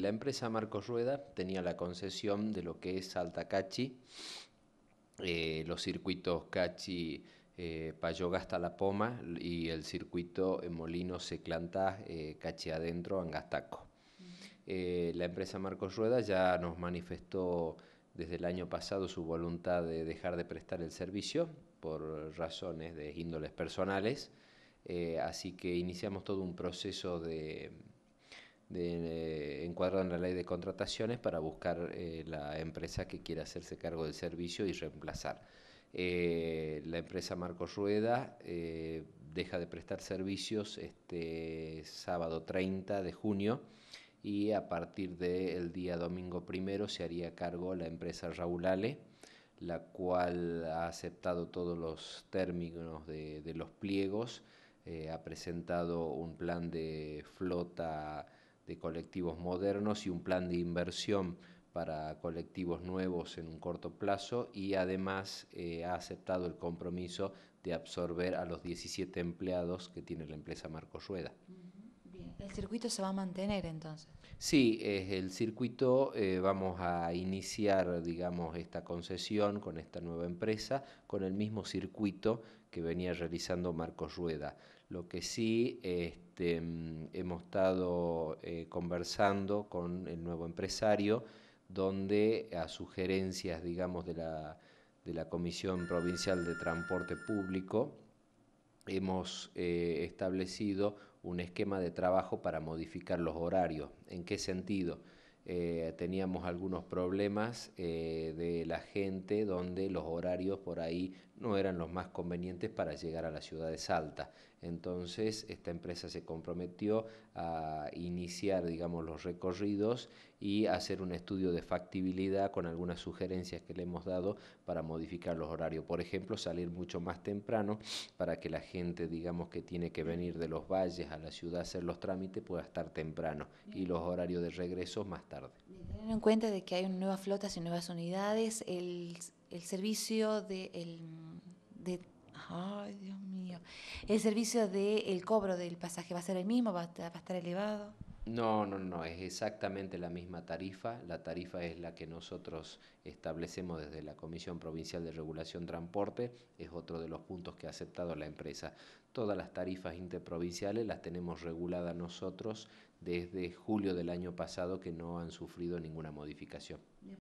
La empresa Marcos Rueda tenía la concesión de lo que es Alta Cachi, eh, los circuitos Cachi eh, La Poma y el circuito molino Seclanta eh, Cachi Adentro Angastaco. Mm. Eh, la empresa Marcos Rueda ya nos manifestó desde el año pasado su voluntad de dejar de prestar el servicio por razones de índoles personales, así que iniciamos todo un proceso de de, en eh, encuadran la ley de contrataciones para buscar eh, la empresa que quiera hacerse cargo del servicio y reemplazar. Eh, la empresa Marcos Rueda deja de prestar servicios este sábado 30 de junio y a partir del día domingo primero se haría cargo la empresa Raúl Ale, la cual ha aceptado todos los términos de, de los pliegos, ha presentado un plan de flota de colectivos modernos y un plan de inversión para colectivos nuevos en un corto plazo y además eh, ha aceptado el compromiso de absorber a los 17 empleados que tiene la empresa Marcos Rueda. ¿El circuito se va a mantener entonces? Sí, es el circuito eh, vamos a iniciar, digamos, esta concesión con esta nueva empresa, con el mismo circuito que venía realizando Marcos Rueda. Lo que sí este, mm, hemos estado eh, conversando con el nuevo empresario, donde a sugerencias, digamos, de de la Comisión Provincial de Transporte Público, hemos eh, establecido un esquema de trabajo para modificar los horarios. ¿En qué sentido? Eh, teníamos algunos problemas eh, de la gente donde los horarios por ahí no eran los más convenientes para llegar a la ciudad de Salta. Entonces, esta empresa se comprometió a iniciar, digamos, los recorridos y hacer un estudio de factibilidad con algunas sugerencias que le hemos dado para modificar los horarios. Por ejemplo, salir mucho más temprano para que la gente, digamos, que tiene que venir de los valles a la ciudad a hacer los trámites pueda estar temprano y los horarios de regreso más tarde. Teniendo en cuenta de que hay nuevas flotas y nuevas unidades, el, servicio de... de ay, Dios mío ¿El servicio del cobro del pasaje va a ser el mismo? ¿Va a estar elevado? No, no, no, es exactamente la misma tarifa. La tarifa es la que nosotros establecemos desde la Comisión Provincial de Regulación Transporte, es otro de los puntos que ha aceptado la empresa. Todas las tarifas interprovinciales las tenemos reguladas nosotros desde julio del año pasado que no han sufrido ninguna modificación.